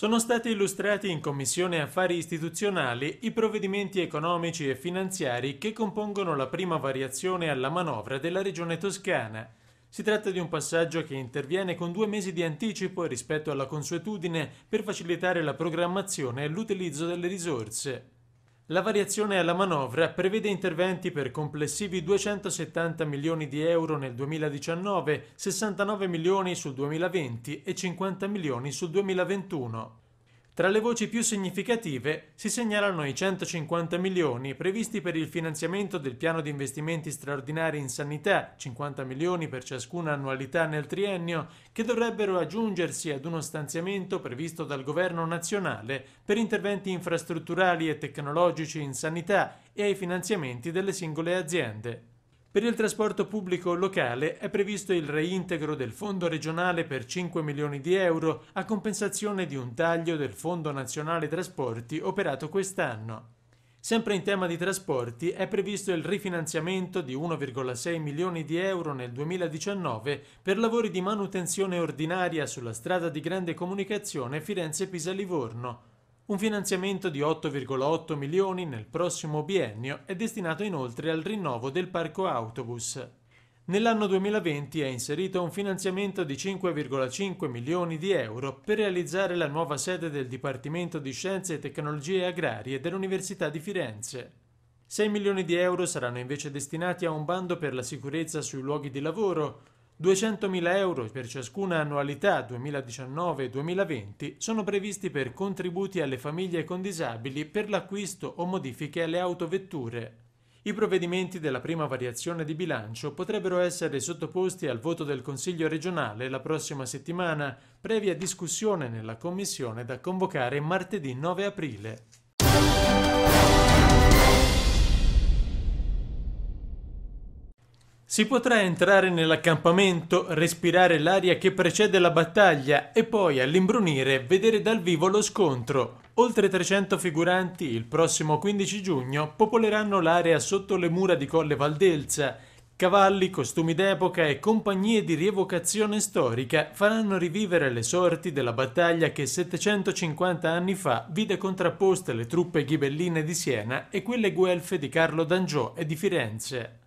Sono stati illustrati in Commissione Affari Istituzionali i provvedimenti economici e finanziari che compongono la prima variazione alla manovra della Regione Toscana. Si tratta di un passaggio che interviene con due mesi di anticipo rispetto alla consuetudine per facilitare la programmazione e l'utilizzo delle risorse. La variazione alla manovra prevede interventi per complessivi 270 milioni di euro nel 2019, 69 milioni sul 2020 e 50 milioni sul 2021. Tra le voci più significative si segnalano i 150 milioni previsti per il finanziamento del piano di investimenti straordinari in sanità, 50 milioni per ciascuna annualità nel triennio, che dovrebbero aggiungersi ad uno stanziamento previsto dal governo nazionale per interventi infrastrutturali e tecnologici in sanità e ai finanziamenti delle singole aziende. Per il trasporto pubblico locale è previsto il reintegro del fondo regionale per 5 milioni di euro a compensazione di un taglio del Fondo Nazionale Trasporti operato quest'anno. Sempre in tema di trasporti è previsto il rifinanziamento di 1,6 milioni di euro nel 2019 per lavori di manutenzione ordinaria sulla strada di grande comunicazione Firenze-Pisa-Livorno, un finanziamento di 8,8 milioni nel prossimo biennio è destinato inoltre al rinnovo del parco autobus. Nell'anno 2020 è inserito un finanziamento di 5,5 milioni di euro per realizzare la nuova sede del Dipartimento di Scienze e Tecnologie Agrarie dell'Università di Firenze. 6 milioni di euro saranno invece destinati a un bando per la sicurezza sui luoghi di lavoro, 200.000 euro per ciascuna annualità 2019-2020 sono previsti per contributi alle famiglie con disabili per l'acquisto o modifiche alle autovetture. I provvedimenti della prima variazione di bilancio potrebbero essere sottoposti al voto del Consiglio regionale la prossima settimana, previa discussione nella Commissione da convocare martedì 9 aprile. Si potrà entrare nell'accampamento, respirare l'aria che precede la battaglia e poi all'imbrunire vedere dal vivo lo scontro. Oltre 300 figuranti il prossimo 15 giugno popoleranno l'area sotto le mura di Colle Valdelsa. Cavalli, costumi d'epoca e compagnie di rievocazione storica faranno rivivere le sorti della battaglia che 750 anni fa vide contrapposte le truppe ghibelline di Siena e quelle guelfe di Carlo d'Angiò e di Firenze.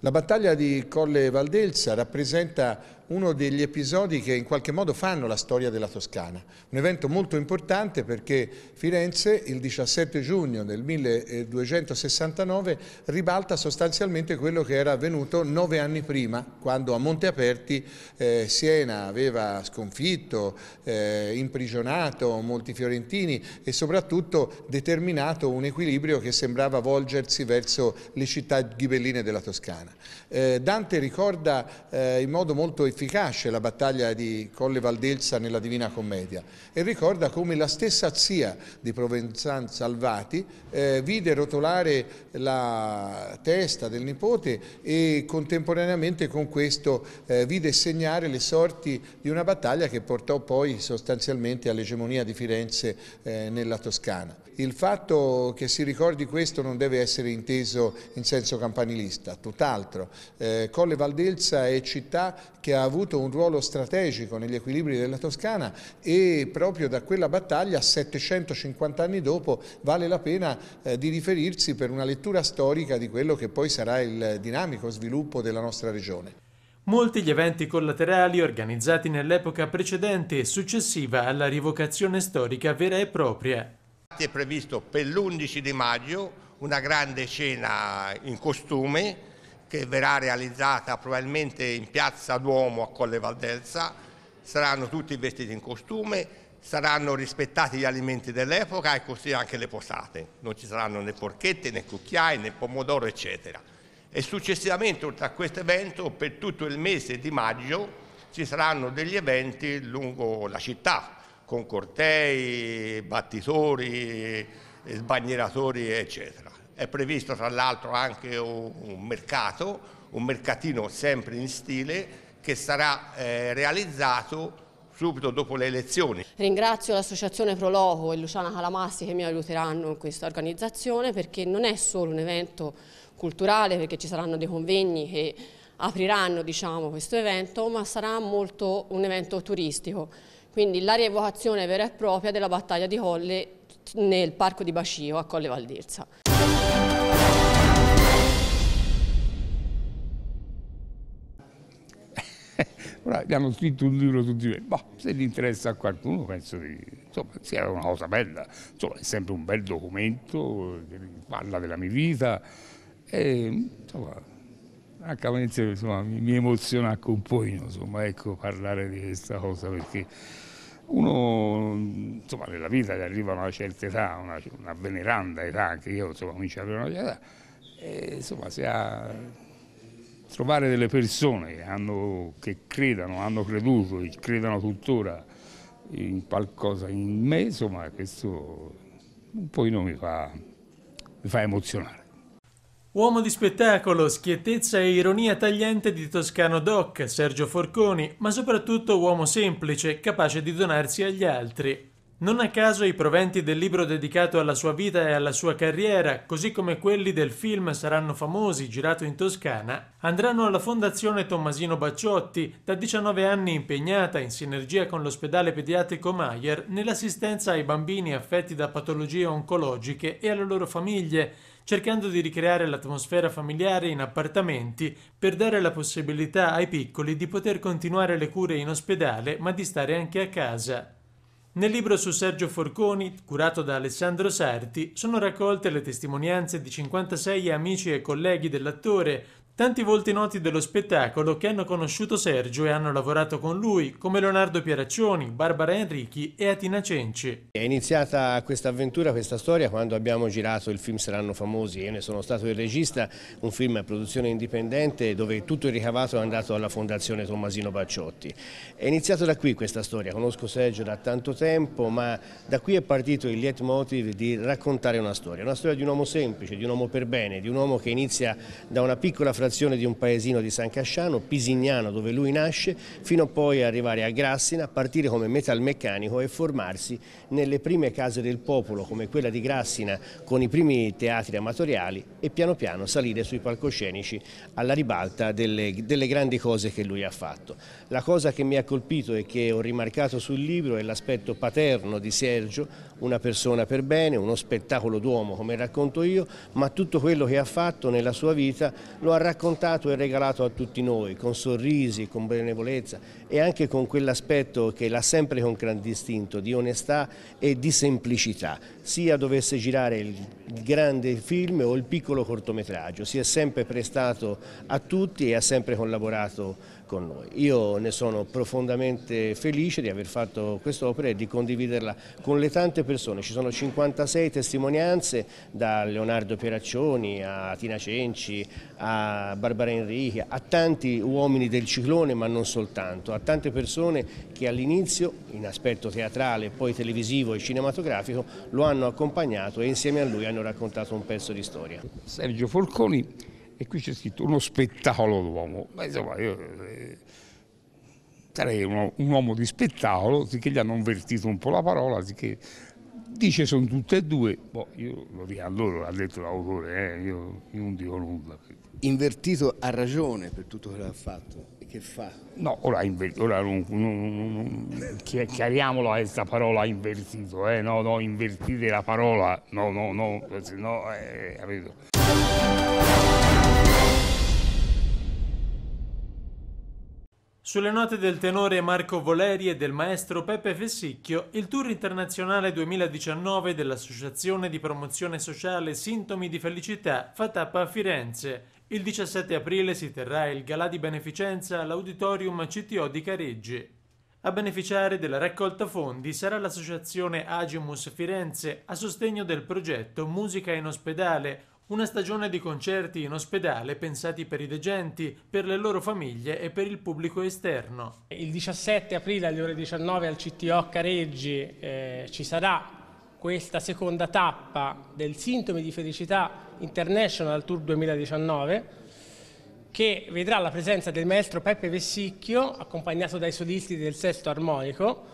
La battaglia di Colle Valdelsa rappresenta uno degli episodi che in qualche modo fanno la storia della Toscana. Un evento molto importante perché Firenze il 17 giugno del 1269 ribalta sostanzialmente quello che era avvenuto nove anni prima, quando a Monte Aperti eh, Siena aveva sconfitto, eh, imprigionato molti fiorentini e soprattutto determinato un equilibrio che sembrava volgersi verso le città ghibelline della Toscana. Eh, Dante ricorda eh, in modo molto efficace efficace la battaglia di Colle Valdelsa nella Divina Commedia e ricorda come la stessa zia di Provenzan Salvati eh, vide rotolare la testa del nipote e contemporaneamente con questo eh, vide segnare le sorti di una battaglia che portò poi sostanzialmente all'egemonia di Firenze eh, nella Toscana. Il fatto che si ricordi questo non deve essere inteso in senso campanilista, tutt'altro. Eh, Colle Valdelsa è città che ha avuto un ruolo strategico negli equilibri della Toscana e proprio da quella battaglia 750 anni dopo vale la pena eh, di riferirsi per una lettura storica di quello che poi sarà il dinamico sviluppo della nostra regione. Molti gli eventi collaterali organizzati nell'epoca precedente e successiva alla rivocazione storica vera e propria. È previsto per l'11 di maggio una grande cena in costume che verrà realizzata probabilmente in piazza Duomo a Colle Valdelsa, saranno tutti vestiti in costume, saranno rispettati gli alimenti dell'epoca e così anche le posate, non ci saranno né forchette né cucchiai né pomodoro eccetera. E successivamente oltre a questo evento per tutto il mese di maggio ci saranno degli eventi lungo la città con cortei, battitori, sbandieratori eccetera è previsto tra l'altro anche un mercato, un mercatino sempre in stile che sarà eh, realizzato subito dopo le elezioni. Ringrazio l'associazione Proloco e Luciana Calamassi che mi aiuteranno in questa organizzazione perché non è solo un evento culturale perché ci saranno dei convegni che apriranno diciamo, questo evento ma sarà molto un evento turistico quindi la rievocazione vera e propria della battaglia di Colle nel parco di Bacio a Colle Valdirza. Ora abbiamo scritto un libro tutti noi, boh, se gli interessa a qualcuno penso che insomma, sia una cosa bella, insomma, è sempre un bel documento che parla della mia vita e insomma anche a Venezia insomma, mi emoziona anche un po' insomma, ecco, parlare di questa cosa perché uno insomma, nella vita arriva a una certa età, una, una veneranda età, anche io insomma, comincio ad avere una certa età, e, insomma, si ha trovare delle persone che, hanno, che credano, hanno creduto e credano tuttora in qualcosa in me, insomma questo un pochino mi fa, mi fa emozionare. Uomo di spettacolo, schiettezza e ironia tagliente di Toscano Doc, Sergio Forconi, ma soprattutto uomo semplice, capace di donarsi agli altri. Non a caso i proventi del libro dedicato alla sua vita e alla sua carriera, così come quelli del film Saranno famosi, girato in Toscana, andranno alla Fondazione Tommasino Bacciotti, da 19 anni impegnata in sinergia con l'ospedale pediatrico Mayer nell'assistenza ai bambini affetti da patologie oncologiche e alle loro famiglie, cercando di ricreare l'atmosfera familiare in appartamenti per dare la possibilità ai piccoli di poter continuare le cure in ospedale ma di stare anche a casa. Nel libro su Sergio Forconi, curato da Alessandro Sarti, sono raccolte le testimonianze di 56 amici e colleghi dell'attore, Tanti volti noti dello spettacolo che hanno conosciuto Sergio e hanno lavorato con lui, come Leonardo Pieraccioni, Barbara Enrichi e Atina Cenci. È iniziata questa avventura, questa storia, quando abbiamo girato il film Saranno Famosi. Io ne sono stato il regista, un film a produzione indipendente dove tutto il ricavato è andato alla Fondazione Tommasino Bacciotti. È iniziata da qui questa storia. Conosco Sergio da tanto tempo, ma da qui è partito il leitmotiv di raccontare una storia. Una storia di un uomo semplice, di un uomo per bene, di un uomo che inizia da una piccola frase infiltrazione di un paesino di San Casciano, Pisignano dove lui nasce, fino a poi arrivare a Grassina, partire come metalmeccanico e formarsi nelle prime case del popolo come quella di Grassina con i primi teatri amatoriali e piano piano salire sui palcoscenici alla ribalta delle, delle grandi cose che lui ha fatto. La cosa che mi ha colpito e che ho rimarcato sul libro è l'aspetto paterno di Sergio, una persona per bene, uno spettacolo d'uomo come racconto io, ma tutto quello che ha fatto nella sua vita lo ha raccontato e regalato a tutti noi, con sorrisi, con benevolezza e anche con quell'aspetto che l'ha sempre con gran distinto di onestà e di semplicità, sia dovesse girare il grande film o il piccolo cortometraggio, si è sempre prestato a tutti e ha sempre collaborato con noi. Io ne sono profondamente felice di aver fatto quest'opera e di condividerla con le tante persone. Ci sono 56 testimonianze da Leonardo Pieraccioni a Tina Cenci, a Barbara Enrichi, a tanti uomini del ciclone ma non soltanto, a tante persone che all'inizio in aspetto teatrale, poi televisivo e cinematografico lo hanno accompagnato e insieme a lui hanno raccontato un pezzo di storia. Sergio Folconi e qui c'è scritto uno spettacolo d'uomo. Ma insomma, io eh, sarei un, un, uomo di spettacolo, sicché gli hanno invertito un po' la parola, sicché dice sono tutte e due. Boh, io lo dico a loro, l'ha detto l'autore, eh, io, io non dico nulla. Invertito ha ragione per tutto quello che ha fatto che fa? No, ora, ora non, non, non, chiariamola questa parola invertito, eh? no, no, invertite la parola, no, no, no, no, eh, eh capito? Sulle note del tenore Marco Voleri e del maestro Peppe Fessicchio, il tour internazionale 2019 dell'Associazione di promozione sociale Sintomi di Felicità fa tappa a Firenze. Il 17 aprile si terrà il galà di beneficenza all'Auditorium CTO di Careggi. A beneficiare della raccolta fondi sarà l'associazione Agimus Firenze a sostegno del progetto Musica in ospedale, una stagione di concerti in ospedale pensati per i degenti, per le loro famiglie e per il pubblico esterno. Il 17 aprile alle ore 19 al CTO Careggi eh, ci sarà questa seconda tappa del Sintomi di Felicità International Tour 2019 che vedrà la presenza del maestro Peppe Vessicchio accompagnato dai solisti del Sesto Armonico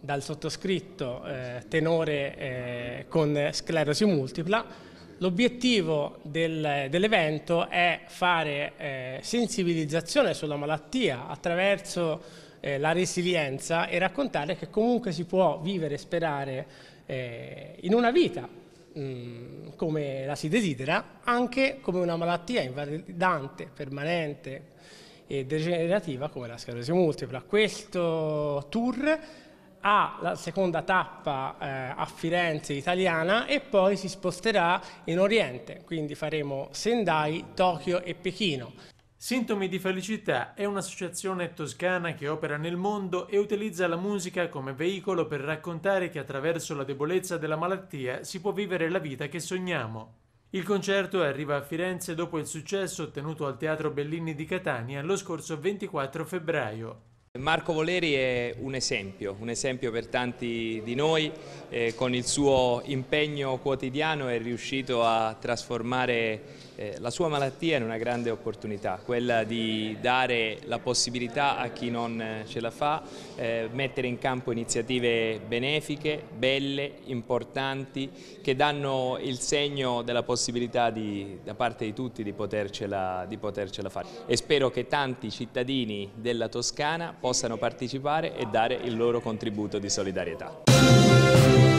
dal sottoscritto eh, tenore eh, con sclerosi multipla L'obiettivo del, dell'evento è fare eh, sensibilizzazione sulla malattia attraverso eh, la resilienza e raccontare che comunque si può vivere e sperare eh, in una vita mh, mm, come la si desidera, anche come una malattia invalidante, permanente e degenerativa come la sclerosi multipla. Questo tour alla seconda tappa eh, a Firenze italiana e poi si sposterà in Oriente, quindi faremo Sendai, Tokyo e Pechino. Sintomi di felicità è un'associazione toscana che opera nel mondo e utilizza la musica come veicolo per raccontare che attraverso la debolezza della malattia si può vivere la vita che sogniamo. Il concerto arriva a Firenze dopo il successo ottenuto al Teatro Bellini di Catania lo scorso 24 febbraio. Marco Voleri è un esempio, un esempio per tanti di noi, eh, con il suo impegno quotidiano è riuscito a trasformare eh, la sua malattia in una grande opportunità, quella di dare la possibilità a chi non eh, ce la fa, eh, mettere in campo iniziative benefiche, belle, importanti, che danno il segno della possibilità di, da parte di tutti di potercela, di potercela fare. E spero che tanti cittadini della Toscana possano partecipare e dare il loro contributo di solidarietà.